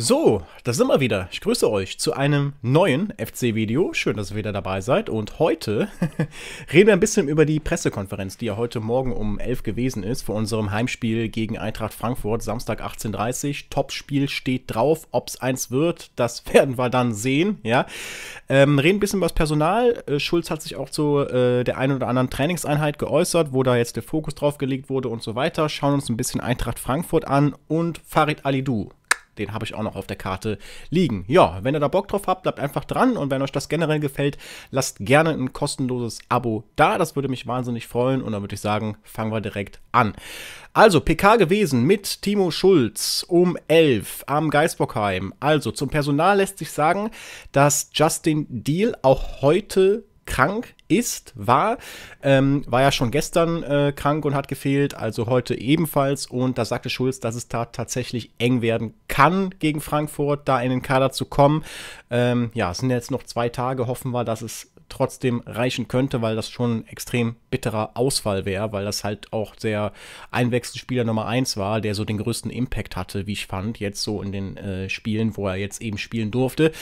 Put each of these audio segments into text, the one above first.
So, da sind wir wieder. Ich grüße euch zu einem neuen FC-Video. Schön, dass ihr wieder dabei seid. Und heute reden wir ein bisschen über die Pressekonferenz, die ja heute Morgen um 11 gewesen ist, vor unserem Heimspiel gegen Eintracht Frankfurt, Samstag 18.30 Uhr. Topspiel steht drauf. Ob es eins wird, das werden wir dann sehen. Ja. Ähm, reden ein bisschen über das Personal. Äh, Schulz hat sich auch zu äh, der einen oder anderen Trainingseinheit geäußert, wo da jetzt der Fokus drauf gelegt wurde und so weiter. Schauen uns ein bisschen Eintracht Frankfurt an und Farid Alidou den habe ich auch noch auf der Karte liegen. Ja, wenn ihr da Bock drauf habt, bleibt einfach dran und wenn euch das generell gefällt, lasst gerne ein kostenloses Abo da. Das würde mich wahnsinnig freuen und dann würde ich sagen, fangen wir direkt an. Also, PK gewesen mit Timo Schulz um 11 am Geisbockheim. Also, zum Personal lässt sich sagen, dass Justin Deal auch heute krank ist, war, ähm, war ja schon gestern äh, krank und hat gefehlt, also heute ebenfalls. Und da sagte Schulz, dass es da tatsächlich eng werden kann gegen Frankfurt, da in den Kader zu kommen. Ähm, ja, es sind jetzt noch zwei Tage, hoffen wir, dass es trotzdem reichen könnte, weil das schon ein extrem bitterer Ausfall wäre, weil das halt auch der Einwechselspieler Nummer 1 war, der so den größten Impact hatte, wie ich fand, jetzt so in den äh, Spielen, wo er jetzt eben spielen durfte.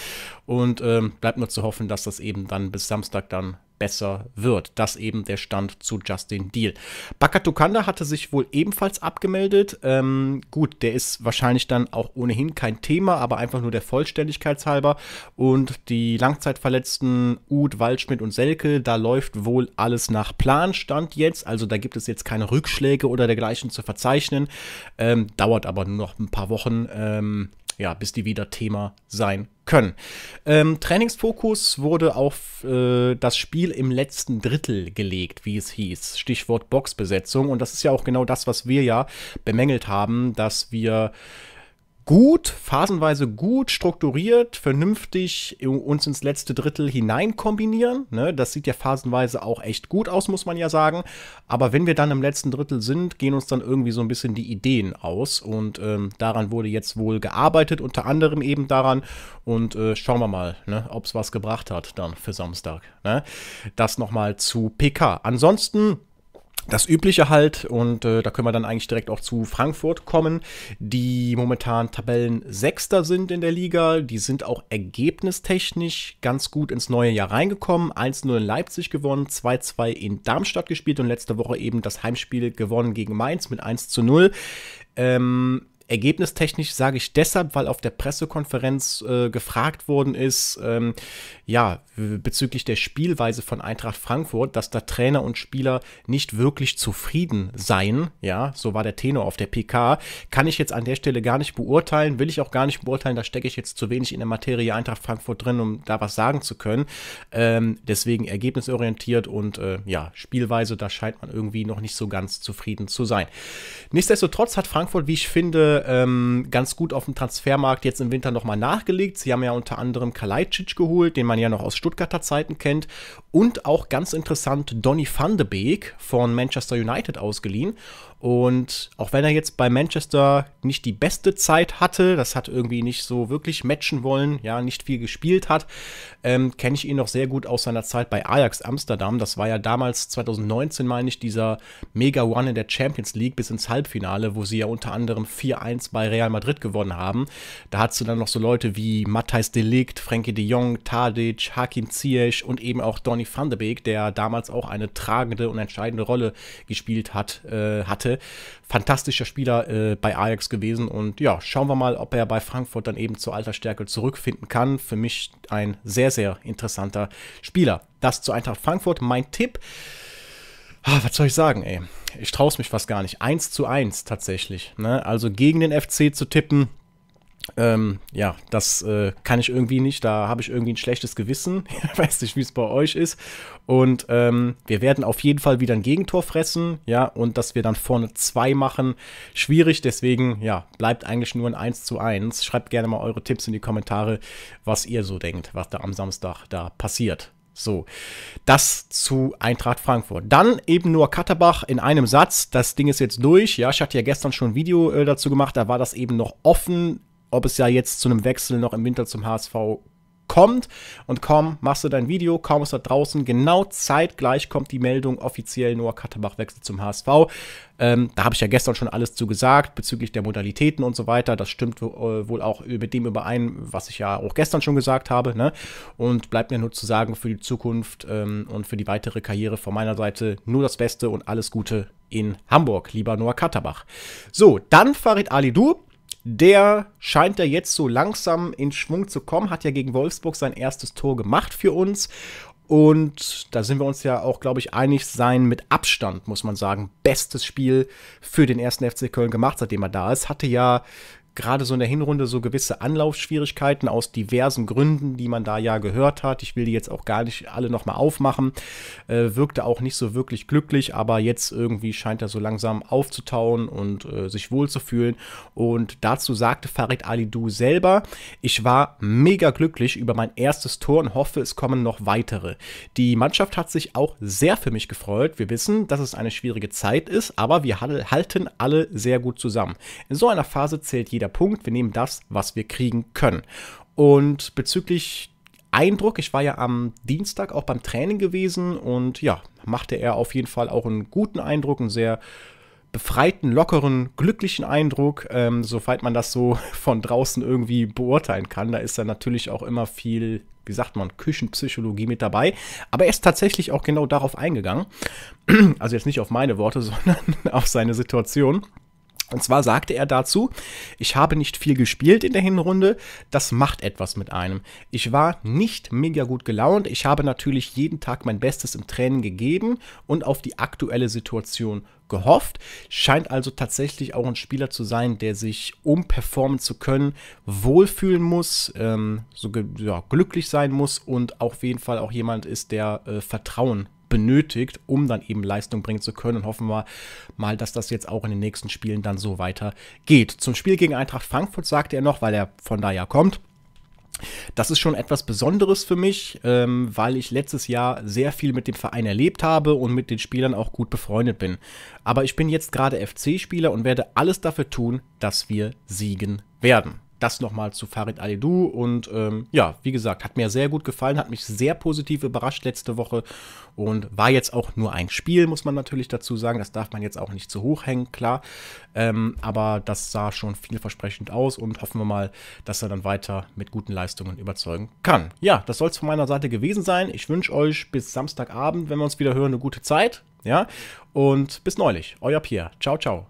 Und ähm, bleibt nur zu hoffen, dass das eben dann bis Samstag dann besser wird. Das eben der Stand zu Justin Deal. Bakatukanda hatte sich wohl ebenfalls abgemeldet. Ähm, gut, der ist wahrscheinlich dann auch ohnehin kein Thema, aber einfach nur der Vollständigkeitshalber. Und die Langzeitverletzten Uth, Waldschmidt und Selke, da läuft wohl alles nach Plan, stand jetzt. Also da gibt es jetzt keine Rückschläge oder dergleichen zu verzeichnen. Ähm, dauert aber nur noch ein paar Wochen. Ähm, ja, bis die wieder Thema sein können. Ähm, Trainingsfokus wurde auf äh, das Spiel im letzten Drittel gelegt, wie es hieß. Stichwort Boxbesetzung. Und das ist ja auch genau das, was wir ja bemängelt haben, dass wir gut, phasenweise gut strukturiert, vernünftig uns ins letzte Drittel hinein kombinieren. Ne? Das sieht ja phasenweise auch echt gut aus, muss man ja sagen. Aber wenn wir dann im letzten Drittel sind, gehen uns dann irgendwie so ein bisschen die Ideen aus. Und ähm, daran wurde jetzt wohl gearbeitet, unter anderem eben daran. Und äh, schauen wir mal, ne? ob es was gebracht hat dann für Samstag. Ne? Das nochmal zu PK. Ansonsten das Übliche halt, und äh, da können wir dann eigentlich direkt auch zu Frankfurt kommen, die momentan Tabellensechster sind in der Liga. Die sind auch ergebnistechnisch ganz gut ins neue Jahr reingekommen. 1-0 in Leipzig gewonnen, 2-2 in Darmstadt gespielt und letzte Woche eben das Heimspiel gewonnen gegen Mainz mit 1-0. Ähm, Ergebnistechnisch sage ich deshalb, weil auf der Pressekonferenz äh, gefragt worden ist, ähm, ja, bezüglich der Spielweise von Eintracht Frankfurt, dass da Trainer und Spieler nicht wirklich zufrieden seien. Ja, so war der Tenor auf der PK. Kann ich jetzt an der Stelle gar nicht beurteilen, will ich auch gar nicht beurteilen. Da stecke ich jetzt zu wenig in der Materie Eintracht Frankfurt drin, um da was sagen zu können. Ähm, deswegen ergebnisorientiert und äh, ja, Spielweise, da scheint man irgendwie noch nicht so ganz zufrieden zu sein. Nichtsdestotrotz hat Frankfurt, wie ich finde, ähm, ganz gut auf dem Transfermarkt jetzt im Winter nochmal nachgelegt. Sie haben ja unter anderem Kalajdzic geholt, den man ja noch aus Stuttgarter Zeiten kennt. Und auch ganz interessant Donny van de Beek von Manchester United ausgeliehen. Und auch wenn er jetzt bei Manchester nicht die beste Zeit hatte, das hat irgendwie nicht so wirklich matchen wollen, ja, nicht viel gespielt hat, ähm, kenne ich ihn noch sehr gut aus seiner Zeit bei Ajax Amsterdam. Das war ja damals 2019, meine ich, dieser Mega One in der Champions League bis ins Halbfinale, wo sie ja unter anderem 4 1 bei Real Madrid gewonnen haben. Da hattest du dann noch so Leute wie Matthijs Delikt, Frenkie de Jong, Tadic, Hakim Ziyech und eben auch Donny van de Beek, der damals auch eine tragende und entscheidende Rolle gespielt hat, äh, hatte. Fantastischer Spieler äh, bei Ajax gewesen und ja, schauen wir mal, ob er bei Frankfurt dann eben zur Altersstärke zurückfinden kann. Für mich ein sehr, sehr interessanter Spieler. Das zu Eintracht Frankfurt. Mein Tipp. Ah, was soll ich sagen, ey? Ich traue es mich fast gar nicht. 1 zu 1 tatsächlich. Ne? Also gegen den FC zu tippen, ähm, ja, das äh, kann ich irgendwie nicht. Da habe ich irgendwie ein schlechtes Gewissen. Ich weiß nicht, wie es bei euch ist. Und ähm, wir werden auf jeden Fall wieder ein Gegentor fressen. Ja, und dass wir dann vorne zwei machen, schwierig. Deswegen, ja, bleibt eigentlich nur ein 1 zu 1. Schreibt gerne mal eure Tipps in die Kommentare, was ihr so denkt, was da am Samstag da passiert. So, das zu Eintracht Frankfurt. Dann eben nur Katterbach in einem Satz. Das Ding ist jetzt durch. Ja, ich hatte ja gestern schon ein Video äh, dazu gemacht. Da war das eben noch offen, ob es ja jetzt zu einem Wechsel noch im Winter zum HSV kommt. Und kaum machst du dein Video, kaum ist da draußen, genau zeitgleich kommt die Meldung offiziell, Noah Katterbach wechselt zum HSV. Ähm, da habe ich ja gestern schon alles zu gesagt bezüglich der Modalitäten und so weiter. Das stimmt äh, wohl auch mit dem überein, was ich ja auch gestern schon gesagt habe. Ne? Und bleibt mir nur zu sagen, für die Zukunft ähm, und für die weitere Karriere von meiner Seite nur das Beste und alles Gute in Hamburg, lieber Noah Katterbach. So, dann Farid Ali Du der scheint ja jetzt so langsam in Schwung zu kommen, hat ja gegen Wolfsburg sein erstes Tor gemacht für uns. Und da sind wir uns ja auch, glaube ich, einig sein mit Abstand, muss man sagen, bestes Spiel für den ersten FC Köln gemacht, seitdem er da ist. Hatte ja gerade so in der Hinrunde so gewisse Anlaufschwierigkeiten aus diversen Gründen, die man da ja gehört hat. Ich will die jetzt auch gar nicht alle nochmal aufmachen. Äh, wirkte auch nicht so wirklich glücklich, aber jetzt irgendwie scheint er so langsam aufzutauen und äh, sich wohlzufühlen. Und dazu sagte Farid Ali Du selber, ich war mega glücklich über mein erstes Tor und hoffe, es kommen noch weitere. Die Mannschaft hat sich auch sehr für mich gefreut. Wir wissen, dass es eine schwierige Zeit ist, aber wir halten alle sehr gut zusammen. In so einer Phase zählt jeder wichtiger Punkt. Wir nehmen das, was wir kriegen können. Und bezüglich Eindruck. Ich war ja am Dienstag auch beim Training gewesen und ja, machte er auf jeden Fall auch einen guten Eindruck, einen sehr befreiten, lockeren, glücklichen Eindruck, ähm, soweit man das so von draußen irgendwie beurteilen kann. Da ist er natürlich auch immer viel, wie sagt man, Küchenpsychologie mit dabei. Aber er ist tatsächlich auch genau darauf eingegangen. Also jetzt nicht auf meine Worte, sondern auf seine Situation. Und zwar sagte er dazu, ich habe nicht viel gespielt in der Hinrunde, das macht etwas mit einem. Ich war nicht mega gut gelaunt, ich habe natürlich jeden Tag mein Bestes im Training gegeben und auf die aktuelle Situation gehofft. Scheint also tatsächlich auch ein Spieler zu sein, der sich, um performen zu können, wohlfühlen muss, ähm, so ja, glücklich sein muss und auf jeden Fall auch jemand ist, der äh, Vertrauen benötigt, um dann eben Leistung bringen zu können. Und hoffen wir mal, dass das jetzt auch in den nächsten Spielen dann so weitergeht. Zum Spiel gegen Eintracht Frankfurt sagte er noch, weil er von da ja kommt. Das ist schon etwas Besonderes für mich, ähm, weil ich letztes Jahr sehr viel mit dem Verein erlebt habe und mit den Spielern auch gut befreundet bin. Aber ich bin jetzt gerade FC-Spieler und werde alles dafür tun, dass wir siegen werden das nochmal zu Farid Alidou. Und ähm, ja, wie gesagt, hat mir sehr gut gefallen, hat mich sehr positiv überrascht letzte Woche und war jetzt auch nur ein Spiel, muss man natürlich dazu sagen. Das darf man jetzt auch nicht zu hoch hängen, klar. Ähm, aber das sah schon vielversprechend aus und hoffen wir mal, dass er dann weiter mit guten Leistungen überzeugen kann. Ja, das soll es von meiner Seite gewesen sein. Ich wünsche euch bis Samstagabend, wenn wir uns wieder hören, eine gute Zeit. Ja, und bis neulich. Euer Pierre. Ciao, ciao.